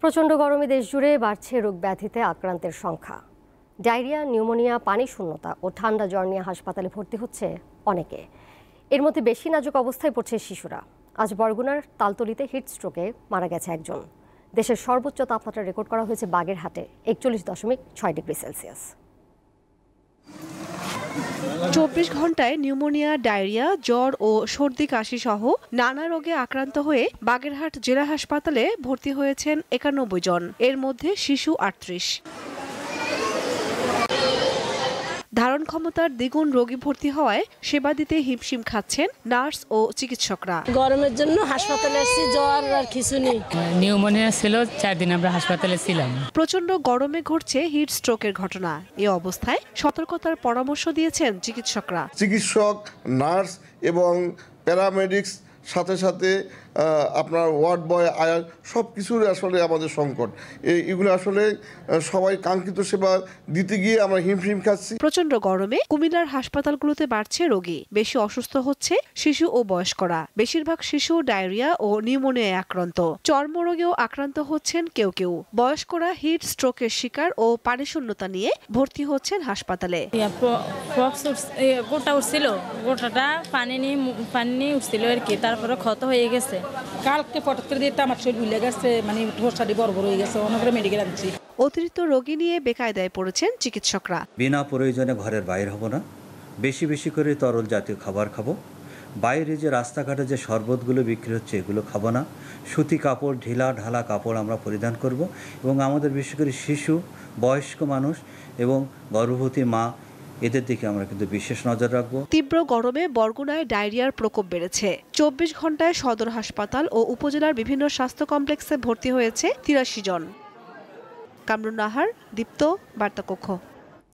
প্রচণ্ড গরমে দেশ জুড়ে বাড়ছে রোগ ব্যাধিতে আক্রান্তের সংখ্যা ডায়রিয়া নিউমোনিয়া পানি শূন্যতা ও ঠান্ডা জ্বর নিয়ে হাসপাতালে ভর্তি হচ্ছে অনেকে এর মধ্যে বেশি নাজুক অবস্থায় পড়ছে শিশুরা আজ বরগুনার তালতলিতে হিট স্ট্রোকে মারা গেছে একজন দেশের সর্বোচ্চ তাপমাত্রা রেকর্ড করা হয়েছে বাগেরহাটে একচল্লিশ দশমিক ছয় ডিগ্রি সেলসিয়াস চব্বিশ ঘন্টায় নিউমোনিয়া ডায়রিয়া জ্বর ও সর্দি কাশি সহ নানা রোগে আক্রান্ত হয়ে বাগেরহাট জেলা হাসপাতালে ভর্তি হয়েছেন একানব্বই জন এর মধ্যে শিশু আটত্রিশ ক্ষমতার দ্বিগুণ রোগী ভর্তি হওয়ায় সেবা দিতে হিমশিম খাচ্ছেন নার্স ও চিকিৎসকরা গরমের জন্য হাসপাতালে আসছি জ্বর আর নেই নিউমোনিয়া ছিল চার দিন আমরা হাসপাতালে ছিলাম প্রচন্ড গরমে ঘটছে হিট স্ট্রোকের ঘটনা এই অবস্থায় সতর্কতার পরামর্শ দিয়েছেন চিকিৎসকরা চিকিৎসক নার্স এবং প্যারামেডিক্স সাথে সাথে আপনার ওয়ার্ড বয় আয়ার সব কিছুর আসলে আমাদের সংকট এইগুলো আসলে সবাই কাঙ্ক্ষিত সেবা দিতে গিয়ে আমরা হিমশিম খাচ্ছি প্রচন্ড গরমে কুমিল্লার হাসপাতালগুলোতে বাড়ছে রোগী বেশি অসুস্থ হচ্ছে শিশু ও বয়স্করা বেশিরভাগ শিশু ডায়রিয়া ও নিউমোনিয়ায় আক্রান্ত চর্মরোগেও আক্রান্ত হচ্ছেন কেউ কেউ বয়স্করা হিট স্ট্রোকের শিকার ও পানিশূন্যতা নিয়ে ভর্তি হচ্ছেন হাসপাতালে গোটা উঠছিল গোটাটা পানি নিয়ে পানি নিয়ে উঠছিল আর কি তারপরে ক্ষত হয়ে গেছে কালকে দিয়ে আমার শরীর গেছে মানে ঢোসাটি বড় বড় হয়ে গেছে অনেক মেডিকেল আনছি অতিরিক্ত রোগী নিয়ে বেকায়দায় পড়েছেন চিকিৎসকরা বিনা প্রয়োজনে ঘরের বাইর হব না বেশি বেশি করে তরল জাতীয় খাবার খাবো বাইরে যে রাস্তাঘাটে যে শরবতগুলো বিক্রি হচ্ছে এগুলো খাবো না সুতি কাপড় ঢিলা ঢালা কাপড় আমরা পরিধান করব এবং আমাদের বিশেষ করে শিশু বয়স্ক মানুষ এবং গর্ভবতী মা এদের দিকে আমরা কিন্তু বিশেষ নজর রাখবো তীব্র গরমে বরগুনায় ডায়রিয়ার প্রকোপ বেড়েছে চব্বিশ ঘন্টায় সদর হাসপাতাল ও উপজেলার বিভিন্ন স্বাস্থ্য কমপ্লেক্সে ভর্তি হয়েছে তিরাশি জন কামরুন নাহার দীপ্ত বার্তাকক্ষ